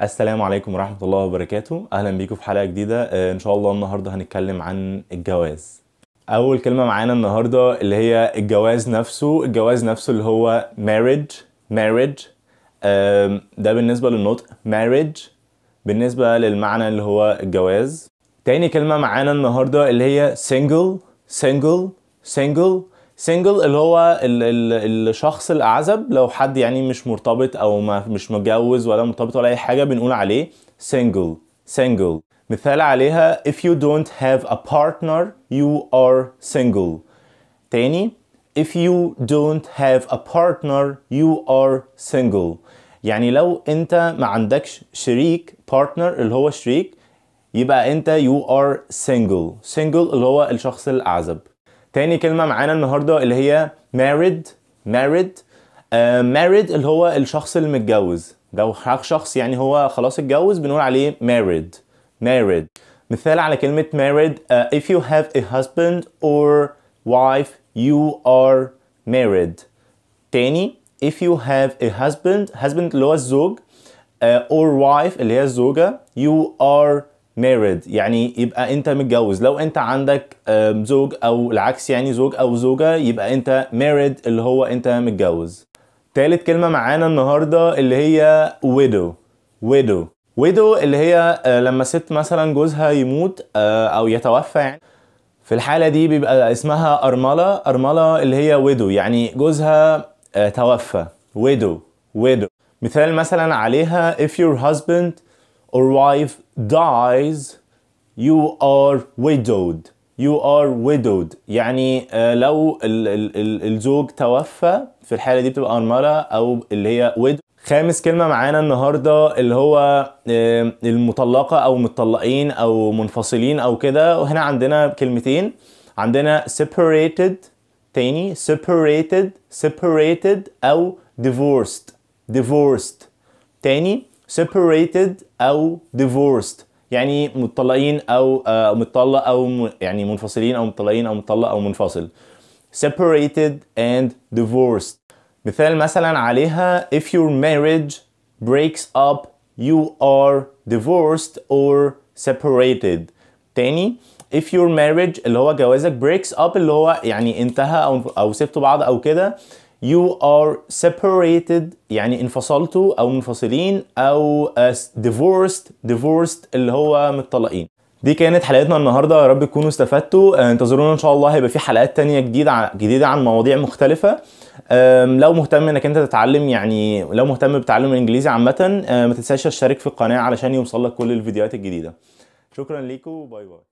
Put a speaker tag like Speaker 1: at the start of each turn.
Speaker 1: السلام عليكم ورحمة الله وبركاته أهلا بيكم في حلقة جديدة آه، إن شاء الله النهاردة هنتكلم عن الجواز أول كلمة معانا النهاردة اللي هي الجواز نفسه الجواز نفسه اللي هو marriage marriage ده بالنسبة للنطق marriage بالنسبة للمعنى اللي هو الجواز تاني كلمة معانا النهاردة اللي هي single single single سنجل اللي هو الـ الـ الشخص الاعزب لو حد يعني مش مرتبط او ما مش متجوز ولا مرتبط ولا اي حاجه بنقول عليه سنجل سنجل مثال عليها if you don't have a partner you are single تاني if you don't have a partner you are single يعني لو انت ما عندكش شريك partner اللي هو شريك يبقى انت you are single single اللي هو الشخص الاعزب تاني كلمه معانا النهارده اللي هي married married uh, married اللي هو الشخص اللي متجوز لو حضرتك شخص يعني هو خلاص اتجوز بنقول عليه married married مثال على كلمه married uh, if you have a husband or wife you are married تاني if you have a husband husband اللي هو الزوج uh, or wife اللي هي الزوجة you are married يعني يبقى انت متجوز لو انت عندك زوج او العكس يعني زوج او زوجة يبقى انت married اللي هو انت متجوز تالت كلمة معانا النهاردة اللي هي widow widow widow اللي هي آه، لما ست مثلا جوزها يموت آه، او يتوفى يعني في الحالة دي بيبقى اسمها أرملة أرملة اللي هي ويدو يعني جوزها آه، توفى ويدو ويدو مثال مثلا عليها if your husband or wife dies you are widowed you are widowed يعني آه, لو الزوج توفى في الحالة دي بتبقى المرأة أو اللي هي widowed خامس كلمة معانا النهاردة اللي هو آه, المطلقة أو متطلقين أو منفصلين أو كده وهنا عندنا كلمتين عندنا separated تاني separated separated أو divorced divorced تاني separated أو divorced يعني متطلقين أو آه، متطلق أو يعني منفصلين أو متطلقين أو متطلق أو منفصل separated and divorced مثال مثلا عليها if your marriage breaks up you are divorced or separated تاني if your marriage اللي هو جوازك breaks up اللي هو يعني انتهى او او سبتوا بعض او كده you are separated يعني انفصلتوا او منفصلين او divorced divorced اللي هو متطلقين دي كانت حلقتنا النهارده يا رب تكونوا استفدتوا آه، انتظرونا ان شاء الله هيبقى في حلقات تانية جديده جديده عن مواضيع مختلفه لو مهتم انك انت تتعلم يعني لو مهتم بتعلم الانجليزي عامه آه، ما تنساش تشترك في القناه علشان يوصلك كل الفيديوهات الجديده شكرا ليكم باي باي